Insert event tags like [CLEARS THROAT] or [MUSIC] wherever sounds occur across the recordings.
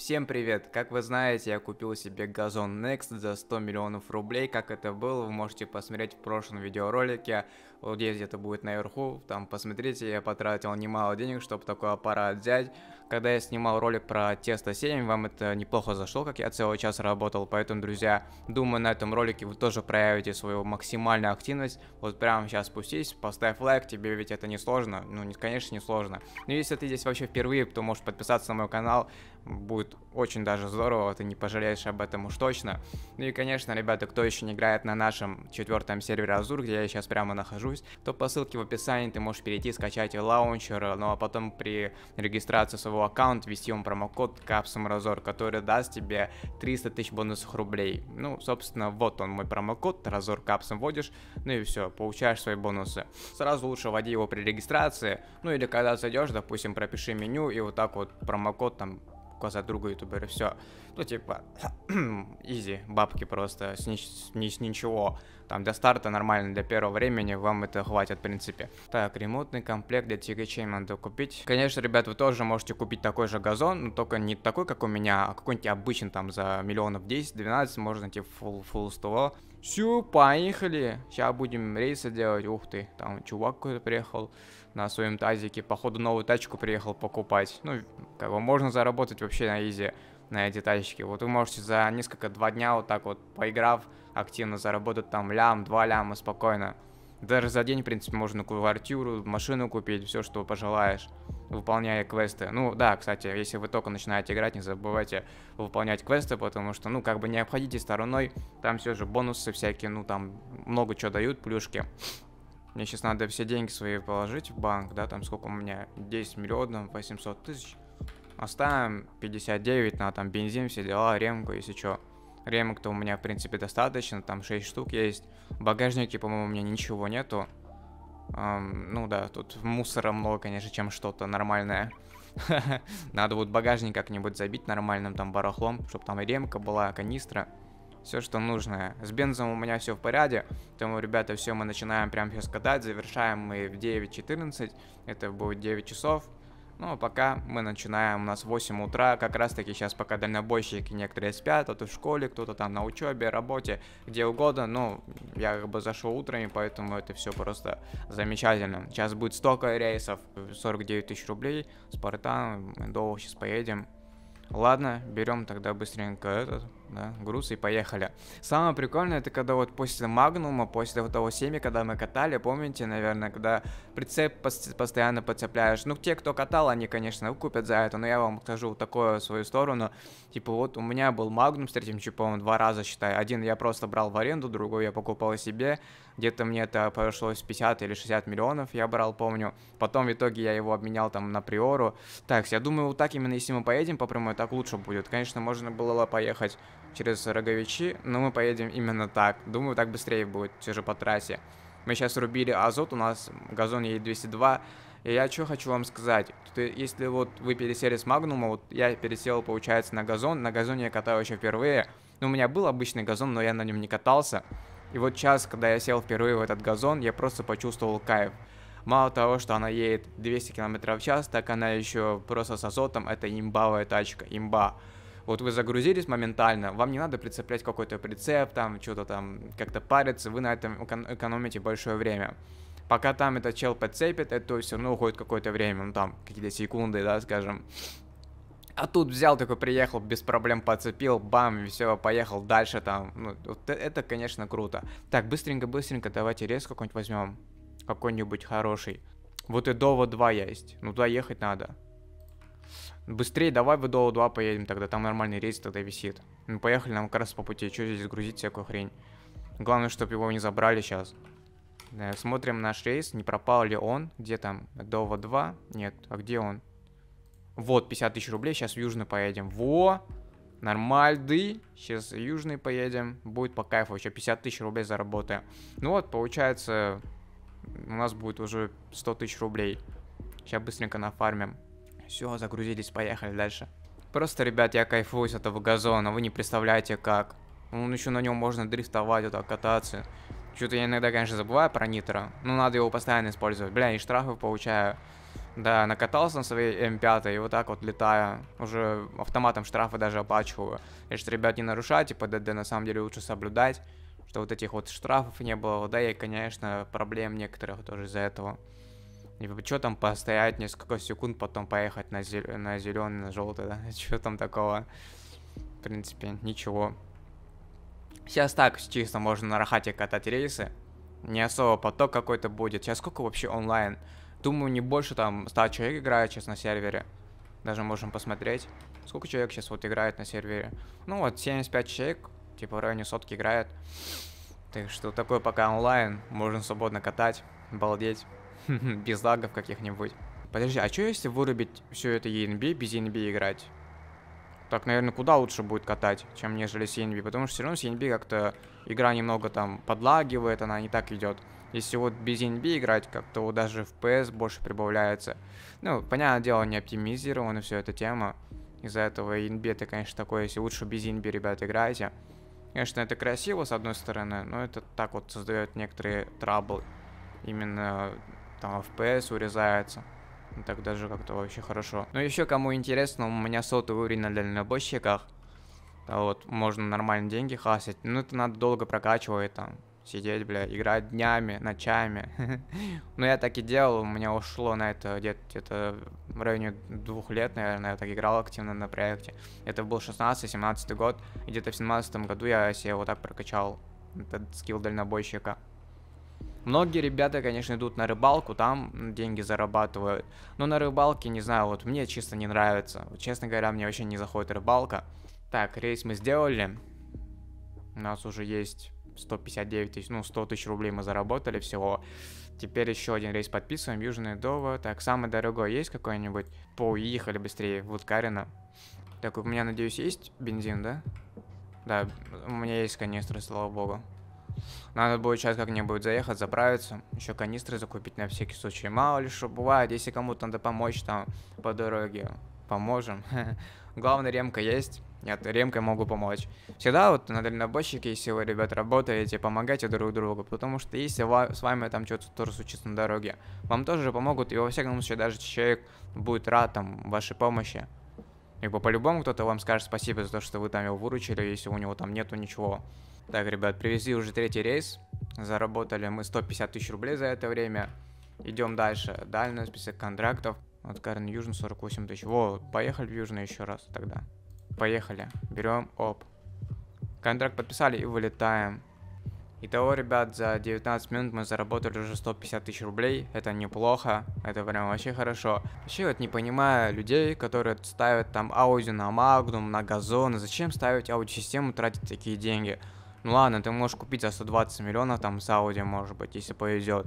Всем привет! Как вы знаете, я купил себе газон Next за 100 миллионов рублей. Как это было, вы можете посмотреть в прошлом видеоролике людей где-то будет наверху, там, посмотрите, я потратил немало денег, чтобы такой аппарат взять. Когда я снимал ролик про тесто 7, вам это неплохо зашло, как я целый час работал, поэтому, друзья, думаю, на этом ролике вы тоже проявите свою максимальную активность, вот прямо сейчас спустись, поставь лайк, тебе ведь это не сложно, ну, конечно, не сложно. Но ну, если ты здесь вообще впервые, то можешь подписаться на мой канал, будет очень даже здорово, ты не пожалеешь об этом уж точно. Ну и, конечно, ребята, кто еще не играет на нашем четвертом сервере Азур, где я сейчас прямо нахожусь, регистрируюсь, то по ссылке в описании ты можешь перейти, скачать лаунчер, ну а потом при регистрации своего аккаунта ввести вам промокод CAPSUMRAZOR, который даст тебе 300 тысяч бонусных рублей. Ну, собственно, вот он мой промокод, разор Caps вводишь, ну и все, получаешь свои бонусы. Сразу лучше вводи его при регистрации, ну или когда зайдешь, допустим, пропиши меню и вот так вот промокод там указать другу ютуберу, все ну, типа, [CLEARS THROAT] изи, бабки просто, с, ни с ничего. Там для старта нормально, для первого времени вам это хватит, в принципе. Так, ремонтный комплект для тягачей надо купить. Конечно, ребят, вы тоже можете купить такой же газон, но только не такой, как у меня, а какой-нибудь обычный, там, за миллионов 10-12, можно найти типа, full, full ствол. Все, поехали. Сейчас будем рейсы делать. Ух ты, там чувак какой-то приехал на своем тазике. Походу новую тачку приехал покупать. Ну, как бы можно заработать вообще на изи на эти тачки. Вот вы можете за несколько два дня вот так вот поиграв активно заработать там лям, два ляма спокойно. Даже за день, в принципе, можно квартиру, машину купить, все, что пожелаешь, выполняя квесты. Ну да, кстати, если вы только начинаете играть, не забывайте выполнять квесты, потому что, ну, как бы не обходите стороной, там все же бонусы всякие, ну, там много чего дают, плюшки. Мне сейчас надо все деньги свои положить в банк, да, там сколько у меня, 10 миллионов, 800 тысяч оставим 59 на там бензин, все дела, ремку, если что. Ремок-то у меня, в принципе, достаточно, там 6 штук есть. В багажнике, по-моему, у меня ничего нету. Эм, ну да, тут мусора много, конечно, чем что-то нормальное. [LAUGHS] Надо вот багажник как-нибудь забить нормальным там барахлом, чтобы там и ремка была, канистра. Все, что нужно. С бензом у меня все в порядке. Поэтому, ребята, все, мы начинаем прямо сейчас катать. Завершаем мы в 9.14. Это будет 9 часов. Ну, а пока мы начинаем, у нас 8 утра, как раз таки сейчас пока дальнобойщики некоторые спят, кто то в школе, кто-то там на учебе, работе, где угодно, Но ну, я как бы зашел утром, и поэтому это все просто замечательно. Сейчас будет столько рейсов, 49 тысяч рублей, Спартан, долго сейчас поедем. Ладно, берем тогда быстренько этот, да, груз и поехали. Самое прикольное, это когда вот после Магнума, после вот того семи когда мы катали, помните, наверное, когда прицеп постоянно подцепляешь. Ну, те, кто катал, они, конечно, купят за это, но я вам покажу такую свою сторону. Типа вот у меня был Магнум с третьим чипом два раза, считай. Один я просто брал в аренду, другой я покупал себе. Где-то мне это обошлось 50 или 60 миллионов, я брал, помню. Потом в итоге я его обменял там на Приору. Так, я думаю, вот так именно, если мы поедем по прямой, так лучше будет. Конечно, можно было поехать через Роговичи, но ну, мы поедем именно так. Думаю, так быстрее будет, все же по трассе. Мы сейчас рубили азот, у нас газон едет 202. И я что хочу вам сказать. Тут, если вот вы пересели с Магнума, вот я пересел, получается, на газон. На газоне я катаю еще впервые. Ну, у меня был обычный газон, но я на нем не катался. И вот сейчас, когда я сел впервые в этот газон, я просто почувствовал кайф. Мало того, что она едет 200 км в час, так она еще просто с азотом, это имбавая тачка, имба. Вот вы загрузились моментально, вам не надо прицеплять какой-то прицеп, там что-то там как-то париться, вы на этом экономите большое время. Пока там этот чел подцепит, это все равно уходит какое-то время, ну там какие-то секунды, да, скажем. А тут взял такой, приехал, без проблем подцепил, бам, и все, поехал дальше там. Ну, вот э, это, конечно, круто. Так, быстренько-быстренько давайте рез какой-нибудь возьмем. Какой-нибудь хороший. Вот и Дова 2 есть. Ну, туда ехать надо. Быстрее, давай в Доу 2 поедем тогда, там нормальный рейс тогда висит. Ну поехали, нам как раз по пути, что здесь грузить всякую хрень. Главное, чтобы его не забрали сейчас. Да, смотрим наш рейс, не пропал ли он. Где там? Дова 2? Нет, а где он? Вот, 50 тысяч рублей, сейчас в Южный поедем. Во! Нормальды. Сейчас в Южный поедем. Будет по кайфу, еще 50 тысяч рублей заработаем. Ну вот, получается, у нас будет уже 100 тысяч рублей. Сейчас быстренько нафармим. Все, загрузились, поехали дальше. Просто, ребят, я кайфую с этого газона, вы не представляете как. Ну, он еще на нем можно дрифтовать, вот так кататься. Что-то я иногда, конечно, забываю про нитро, но надо его постоянно использовать. Бля, и штрафы получаю. Да, накатался на своей М5 и вот так вот летая, уже автоматом штрафы даже оплачиваю. Я же, ребят, не нарушайте, по типа ДД на самом деле лучше соблюдать, что вот этих вот штрафов не было, да и, конечно, проблем некоторых тоже из-за этого. И что там постоять несколько секунд, потом поехать на, зел... на зеленый, на желтый, да? [LAUGHS] Что там такого? В принципе, ничего. Сейчас так чисто можно на рахате катать рейсы. Не особо поток какой-то будет. Сейчас сколько вообще онлайн? Думаю, не больше там 100 человек играет сейчас на сервере. Даже можем посмотреть, сколько человек сейчас вот играет на сервере. Ну вот, 75 человек, типа в районе сотки играет. Так что такое пока онлайн, можно свободно катать, балдеть. [LAUGHS] без лагов каких-нибудь. Подожди, а что если вырубить все это ENB, без ENB играть? Так, наверное, куда лучше будет катать, чем нежели с ENB, потому что все равно с ENB как-то игра немного там подлагивает, она не так идет. Если вот без ENB играть, как-то вот даже FPS больше прибавляется. Ну, понятное дело, не оптимизирована вся эта тема. Из-за этого ENB это, конечно, такое, если лучше без ENB, ребят, играйте. Конечно, это красиво, с одной стороны, но это так вот создает некоторые траблы. Именно там FPS урезается. Ну, так даже как-то вообще хорошо. Но еще кому интересно, у меня сотовый уровень на дальнобойщиках. Вот, можно нормально деньги хасить. Но ну, это надо долго прокачивать там. Сидеть, бля, играть днями, ночами. [LAUGHS] Но ну, я так и делал, у меня ушло на это где-то в районе двух лет, наверное, я так играл активно на проекте. Это был 16-17 год, где-то в 17 году я себе вот так прокачал этот скилл дальнобойщика. Многие ребята, конечно, идут на рыбалку, там деньги зарабатывают. Но на рыбалке, не знаю, вот мне чисто не нравится. честно говоря, мне вообще не заходит рыбалка. Так, рейс мы сделали. У нас уже есть 159 тысяч, ну, 100 тысяч рублей мы заработали всего. Теперь еще один рейс подписываем, Южная Дова. Так, самый дорогой есть какой-нибудь? Поехали быстрее, Вудкарина. Так, у меня, надеюсь, есть бензин, да? Да, у меня есть канистра, слава богу. Надо будет сейчас как-нибудь заехать, заправиться, еще канистры закупить на всякий случай. Мало ли что бывает, если кому-то надо помочь там по дороге, поможем. [LAUGHS] Главное, ремка есть. Нет, ремкой могу помочь. Всегда вот на дальнобойщике, если вы, ребят, работаете, помогайте друг другу, потому что если с вами там что-то тоже случится на дороге, вам тоже помогут, и во всяком случае даже человек будет рад там вашей помощи. Либо по-любому кто-то вам скажет спасибо за то, что вы там его выручили, если у него там нету ничего. Так, ребят, привезли уже третий рейс. Заработали мы 150 тысяч рублей за это время. Идем дальше. Дальний список контрактов. От Карен Южин 48 тысяч. Во, поехали в Южный еще раз тогда. Поехали. Берем, оп. Контракт подписали и вылетаем. Итого, ребят, за 19 минут мы заработали уже 150 тысяч рублей. Это неплохо, это прям вообще хорошо. Вообще вот не понимаю людей, которые ставят там Ауди на Магнум, на Газон. Зачем ставить Ауди-систему, тратить такие деньги? Ну ладно, ты можешь купить за 120 миллионов там с Audi, может быть, если повезет.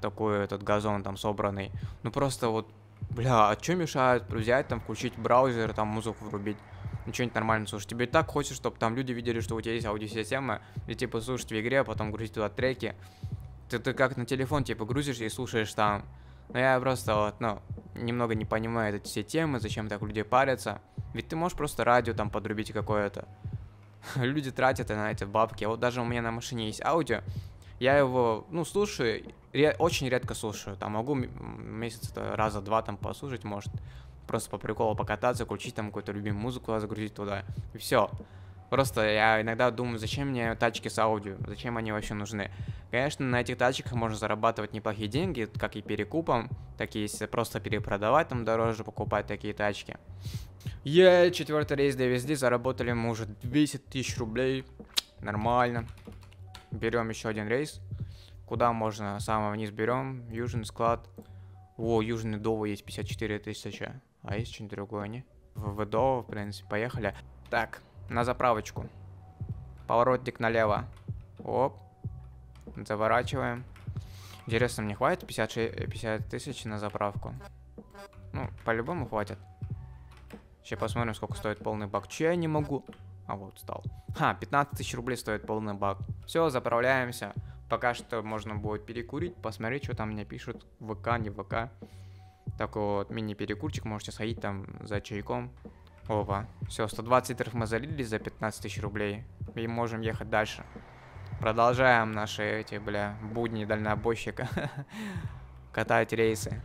Такой этот газон там собранный. Ну просто вот, бля, а что мешает взять там, включить браузер, там музыку врубить? Ну, ничего не нормально, слушай, тебе так хочется, чтобы там люди видели, что у тебя есть аудиосистема, и типа слушать в игре, а потом грузить туда треки. Ты, ты как на телефон типа грузишь и слушаешь там. Но ну, я просто вот, ну, немного не понимаю эти все темы, зачем так люди парятся. Ведь ты можешь просто радио там подрубить какое-то. [LAUGHS] люди тратят на эти бабки. Вот даже у меня на машине есть аудио, я его, ну, слушаю, ре- очень редко слушаю, там могу месяц раза два там послушать, может, просто по приколу покататься, включить там какую-то любимую музыку, загрузить туда, и все. Просто я иногда думаю, зачем мне тачки с аудио, зачем они вообще нужны. Конечно, на этих тачках можно зарабатывать неплохие деньги, как и перекупом, так и если просто перепродавать, там дороже покупать такие тачки. я yeah, четвертый рейс DVSD, заработали мы уже 200 тысяч рублей, нормально. Берем еще один рейс, куда можно, самого вниз берем, южный склад. О, южный Дово есть 54 тысячи, а есть что-нибудь другое, не? в Дово, в принципе, поехали. Так, на заправочку. Поворотик налево. Оп. Заворачиваем. Интересно, мне хватит 56, 50 э, тысяч на заправку? Ну, по-любому хватит. Сейчас посмотрим, сколько стоит полный бак. Че я не могу? А вот, стал. Ха, 15 тысяч рублей стоит полный бак. Все, заправляемся. Пока что можно будет перекурить, посмотреть, что там мне пишут. ВК, не ВК. Такой вот мини-перекурчик, можете сходить там за чайком, Опа. Все, 120 литров мы залили за 15 тысяч рублей. И можем ехать дальше. Продолжаем наши эти, бля, будни дальнобойщика. [LAUGHS] Катать рейсы.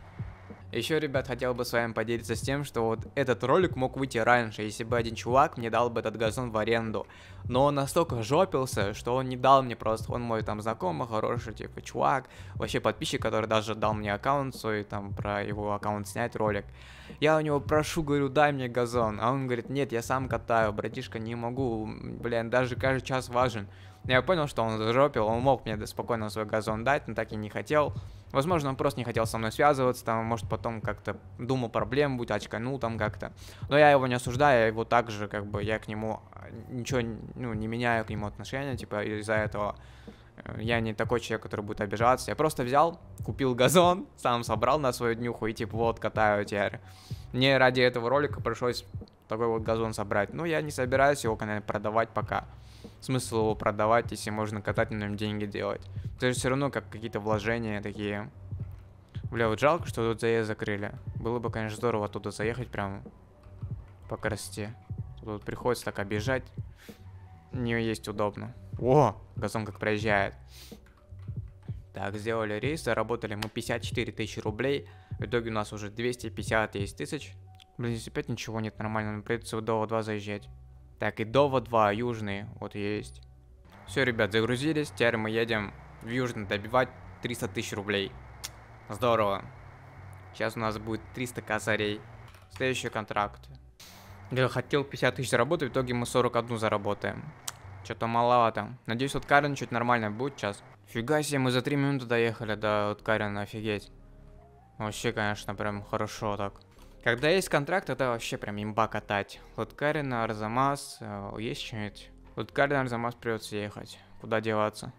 Еще, ребят, хотел бы с вами поделиться с тем, что вот этот ролик мог выйти раньше, если бы один чувак мне дал бы этот газон в аренду. Но он настолько жопился, что он не дал мне просто, он мой там знакомый, хороший, типа, чувак, вообще подписчик, который даже дал мне аккаунт свой, там, про его аккаунт снять ролик. Я у него прошу, говорю, дай мне газон, а он говорит, нет, я сам катаю, братишка, не могу, блин, даже каждый час важен. Я понял, что он зажопил, он мог мне спокойно свой газон дать, но так и не хотел. Возможно, он просто не хотел со мной связываться, там, может, потом как-то думал проблем будет, очканул там как-то. Но я его не осуждаю, я его также, как бы, я к нему э, ничего, ну, не меняю к нему отношения, типа, из-за этого э, я не такой человек, который будет обижаться. Я просто взял, купил газон, [LAUGHS] сам собрал на свою днюху и типа вот катаю теперь. Мне ради этого ролика пришлось такой вот газон собрать. Но ну, я не собираюсь его, конечно, продавать пока смысл его продавать, если можно катать на нем деньги делать. Это же все равно как какие-то вложения такие. Бля, вот жалко, что тут заезд закрыли. Было бы, конечно, здорово оттуда заехать прям по красоте. Тут вот приходится так обижать. Не есть удобно. О, газон как проезжает. Так, сделали рейс, заработали мы 54 тысячи рублей. В итоге у нас уже 250 есть тысяч. Блин, здесь опять ничего нет нормально, придется в Дова 2 заезжать. Так, и Дова 2, южный, вот есть. Все, ребят, загрузились, теперь мы едем в южный добивать 300 тысяч рублей. Здорово. Сейчас у нас будет 300 косарей. Следующий контракт. Я хотел 50 тысяч заработать, в итоге мы 41 заработаем. Что-то маловато. Надеюсь, от Карен что-то нормально будет сейчас. Фига себе, мы за 3 минуты доехали до от Карен, офигеть. Вообще, конечно, прям хорошо так. Когда есть контракт, это вообще прям имба катать. Лоткарин, Арзамас, э, есть что-нибудь? Лоткарин, Арзамас придется ехать. Куда деваться?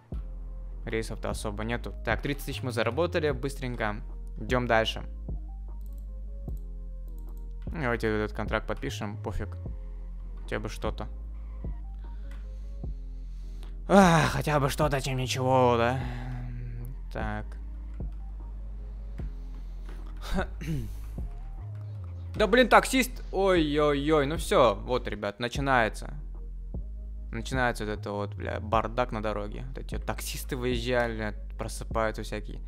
Рейсов-то особо нету. Так, 30 тысяч мы заработали, быстренько. Идем дальше. Ну, давайте этот контракт подпишем, пофиг. Хотя бы что-то. хотя бы что-то, чем ничего, да? Так. Да блин, таксист. Ой-ой-ой, ну все, вот, ребят, начинается. Начинается вот это вот, бля, бардак на дороге. Вот эти вот таксисты выезжали, просыпаются всякие.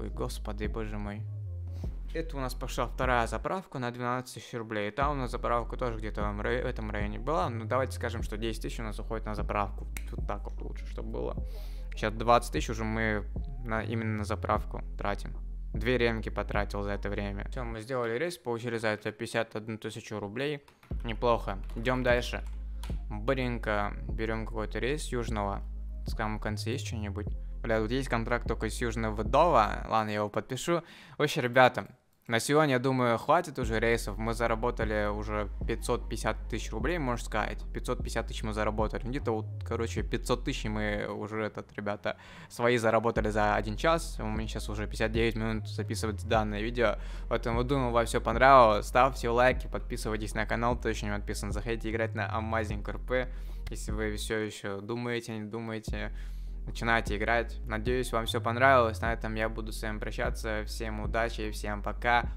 Ой, господи, боже мой. Это у нас пошла вторая заправка на 12 тысяч рублей. Там у нас заправка тоже где-то в, этом районе была. но ну, давайте скажем, что 10 тысяч у нас уходит на заправку. Вот так вот лучше, чтобы было. Сейчас 20 тысяч уже мы на, именно на заправку тратим. Две ремки потратил за это время. Все, мы сделали рейс, получили за это 51 тысячу рублей. Неплохо. Идем дальше. Быренько берем какой-то рейс южного. С в конце есть что-нибудь? Бля, вот есть контракт только с южного Дова. Ладно, я его подпишу. В общем, ребята, на сегодня, я думаю, хватит уже рейсов. Мы заработали уже 550 тысяч рублей, можно сказать. 550 тысяч мы заработали. Ну, где-то вот, короче, 500 тысяч мы уже, этот, ребята, свои заработали за один час. У меня сейчас уже 59 минут записывать данное видео. Поэтому, думаю, вам все понравилось. Ставьте лайки, подписывайтесь на канал, кто еще не подписан. Заходите играть на Amazing RP, если вы все еще думаете, не думаете начинайте играть. Надеюсь, вам все понравилось. На этом я буду с вами прощаться. Всем удачи, всем пока.